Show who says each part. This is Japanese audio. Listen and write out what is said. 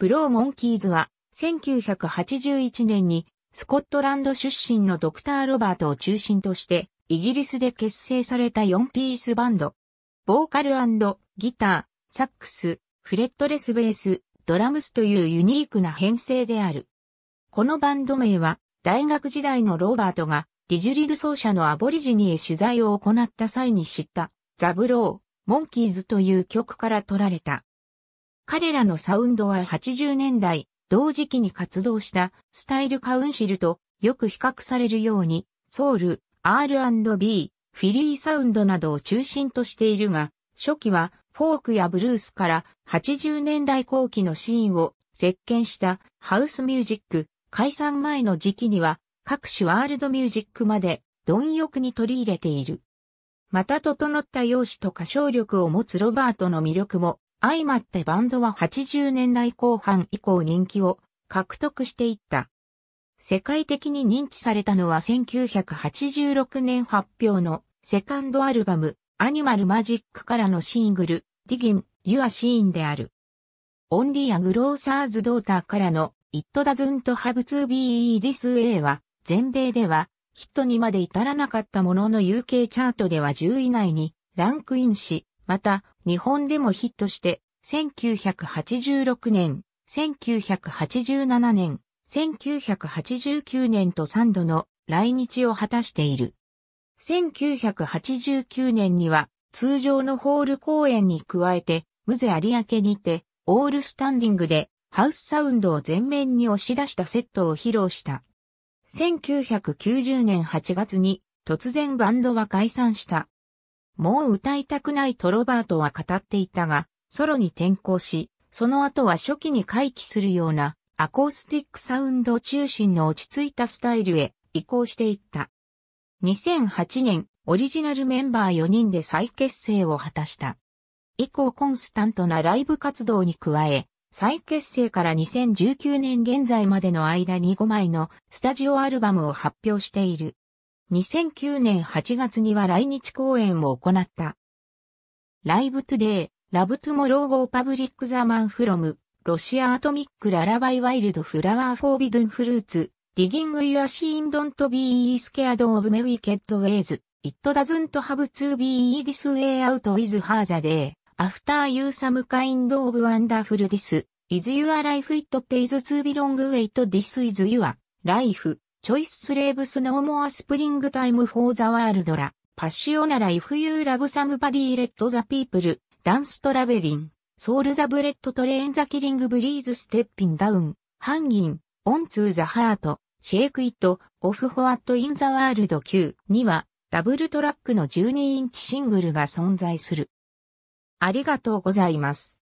Speaker 1: ブローモンキーズは、1981年に、スコットランド出身のドクター・ロバートを中心として、イギリスで結成された4ピースバンド。ボーカルギター、サックス、フレットレスベース、ドラムスというユニークな編成である。このバンド名は、大学時代のロバートが、ディジュリル奏者のアボリジニへ取材を行った際に知った、ザブロー、モンキーズという曲から取られた。彼らのサウンドは80年代、同時期に活動したスタイルカウンシルとよく比較されるように、ソウル、R&B、フィリーサウンドなどを中心としているが、初期はフォークやブルースから80年代後期のシーンを席巻したハウスミュージック、解散前の時期には各種ワールドミュージックまで貪欲に取り入れている。また整った容姿と歌唱力を持つロバートの魅力も相まってバンドは80年代後半以降人気を獲得していった。世界的に認知されたのは1986年発表のセカンドアルバムアニマルマジックからのシングルディギン・ユア・シーンである。オンリー・ア・グローサーズ・ドーターからの It Doesn't Have to Be This Way は全米ではヒットにまで至らなかったものの UK チャートでは10位以内にランクインしまた、日本でもヒットして、1986年、1987年、1989年と3度の来日を果たしている。1989年には通常のホール公演に加えて、ムゼ有明にて、オールスタンディングでハウスサウンドを前面に押し出したセットを披露した。1990年8月に突然バンドは解散した。もう歌いたくないトロバートは語っていたが、ソロに転向し、その後は初期に回帰するようなアコースティックサウンド中心の落ち着いたスタイルへ移行していった。2008年、オリジナルメンバー4人で再結成を果たした。以降コンスタントなライブ活動に加え、再結成から2019年現在までの間に5枚のスタジオアルバムを発表している。2009年8月には来日公演を行った。ライブトゥデイ、ラブトゥモローゴーパブリックザマンフロム、ロシアアトミックララバイワイルドフラワーフォービドゥンフルーツ、ディギングユアシーンドントビーイースケアドオブメウィケットウェイズ、イットダズントハブツービーイディスウェイアウトウィズハーザデー、アフターユーサムカインドオブワンダフルディス、イズユアライフイットペイズツービロングウェイトディスイズユア、ライフ。チョイススレーブスノーモアスプリングタイムフォーザワールドラ、パッシオナライフユーラブサムバディレッドザピープル、ダンストラベリン、ソウルザブレッドトレーンザキリングブリーズステッピンダウン、ハンギン、オンツーザハート、シェイクイット、オフホワットインザワールド Q には、ダブルトラックの12インチシングルが存在する。ありがとうございます。